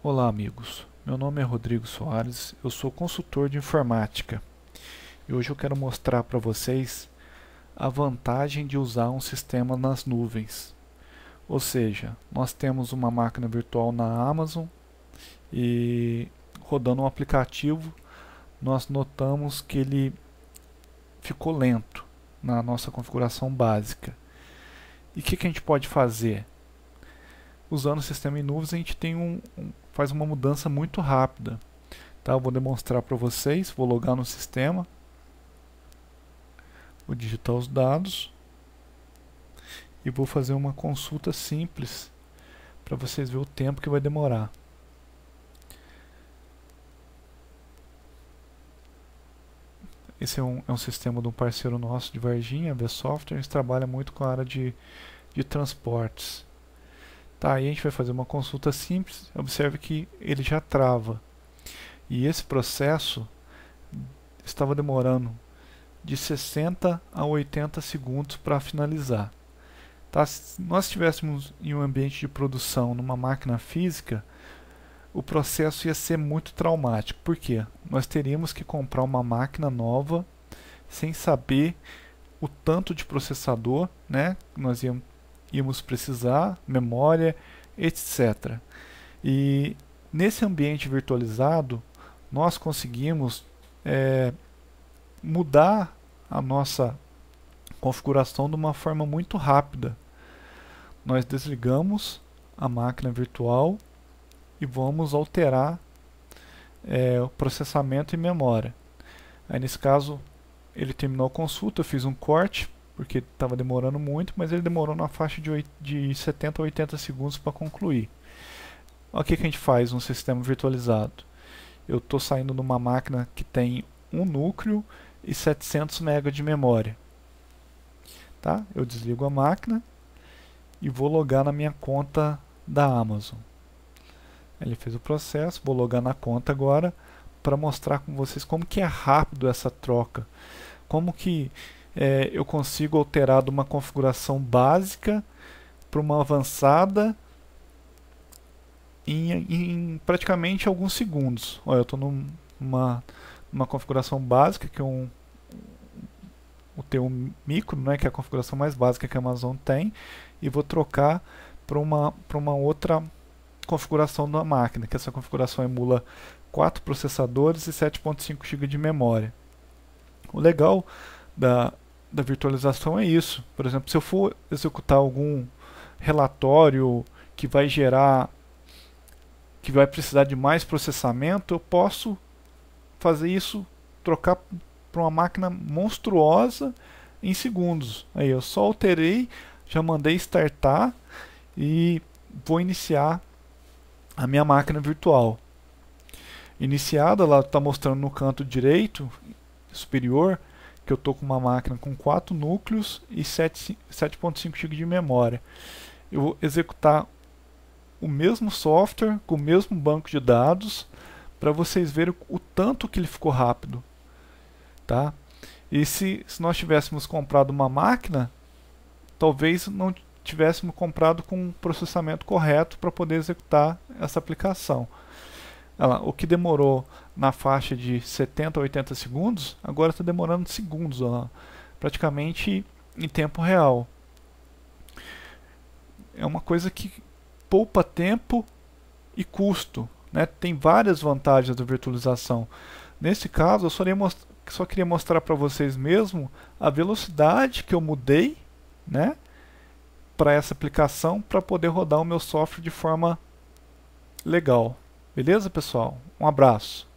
Olá, amigos. Meu nome é Rodrigo Soares, eu sou consultor de informática e hoje eu quero mostrar para vocês a vantagem de usar um sistema nas nuvens. Ou seja, nós temos uma máquina virtual na Amazon e rodando um aplicativo, nós notamos que ele ficou lento na nossa configuração básica. E o que, que a gente pode fazer? usando o sistema em nuvens a gente tem um, um faz uma mudança muito rápida. Tá? Eu vou demonstrar para vocês, vou logar no sistema, vou digitar os dados e vou fazer uma consulta simples para vocês verem o tempo que vai demorar. Esse é um, é um sistema de um parceiro nosso de Varginha, a V Software, gente trabalha muito com a área de, de transportes. Tá, aí a gente vai fazer uma consulta simples, observe que ele já trava. E esse processo estava demorando de 60 a 80 segundos para finalizar. Tá? Se nós estivéssemos em um ambiente de produção, numa máquina física, o processo ia ser muito traumático. Por quê? Nós teríamos que comprar uma máquina nova sem saber o tanto de processador, né? Nós íamos íamos precisar, memória, etc. E nesse ambiente virtualizado, nós conseguimos é, mudar a nossa configuração de uma forma muito rápida. Nós desligamos a máquina virtual e vamos alterar é, o processamento e memória. Aí, nesse caso, ele terminou a consulta, eu fiz um corte porque estava demorando muito, mas ele demorou na faixa de, 8, de 70 a 80 segundos para concluir. O que, que a gente faz num sistema virtualizado? Eu estou saindo de uma máquina que tem um núcleo e 700 MB de memória. Tá? Eu desligo a máquina e vou logar na minha conta da Amazon. Ele fez o processo, vou logar na conta agora para mostrar com vocês como que é rápido essa troca. Como que é, eu consigo alterar de uma configuração básica para uma avançada em, em, praticamente alguns segundos. Olha, eu estou numa uma configuração básica que é um o teu micro, né, que é a configuração mais básica que a Amazon tem, e vou trocar para uma, para uma outra configuração da máquina, que essa configuração emula 4 processadores e 7.5 GB de memória. O legal da, da virtualização é isso. Por exemplo, se eu for executar algum relatório que vai gerar que vai precisar de mais processamento, eu posso fazer isso trocar para uma máquina monstruosa em segundos. Aí eu só alterei, já mandei startar e vou iniciar a minha máquina virtual. Iniciada, ela está mostrando no canto direito superior que eu estou com uma máquina com 4 núcleos e 7.5 GB de memória. Eu vou executar o mesmo software com o mesmo banco de dados para vocês verem o tanto que ele ficou rápido. Tá? E se, se nós tivéssemos comprado uma máquina, talvez não tivéssemos comprado com o processamento correto para poder executar essa aplicação lá, o que demorou na faixa de 70 a 80 segundos, agora está demorando segundos, lá, praticamente em tempo real. É uma coisa que poupa tempo e custo. Né? Tem várias vantagens da virtualização. Nesse caso, eu só, most só queria mostrar para vocês mesmo a velocidade que eu mudei né, para essa aplicação para poder rodar o meu software de forma legal. Beleza, pessoal? Um abraço.